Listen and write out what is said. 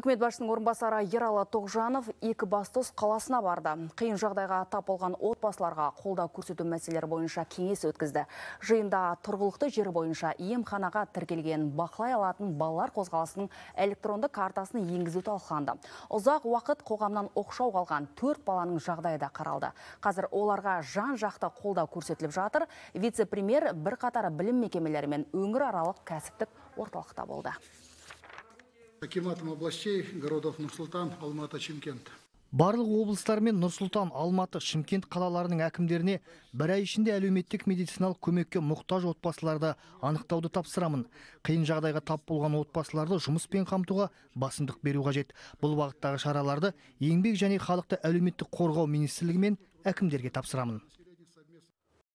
Үкімет басшысының орынбасары Ералы Тоғжанов екі қаласына барды. Қиын жағдайға тап болған отбасыларға қолдау көрсету мәселелері бойынша кеңес өткізді. Жиында тұрғылықты жері бойынша емханаға тіркелген бақылай алатын балалар қозғалысының электронды картасын енгізу талқыланды. Ұзақ уақыт қоғамнан оқшау қалған төрт баланың жағдайы да қаралды. Қазір оларға жан-жақты қолдау көрсетіліп жатыр. Вице-премьер бірқатар білім мекемелері мен өңіраралық аралық кәсіптік орталықта болды акиматом областей городов нурсултан алматы шымкент барлық облыстар мен нұр алматы шымкент қалаларының әкімдеріне бір ай ішінде әлеуметтік медициналық көмекке мұқтаж отбасыларды анықтауды тапсырамын қиын жағдайға тап болған отбасыларды жұмыспен қамтуға басымдық беру қажет бұл бағыттағы шараларды еңбек және халықты әлеуметтік қорғау министрлігі мен әкімдерге тапсырамын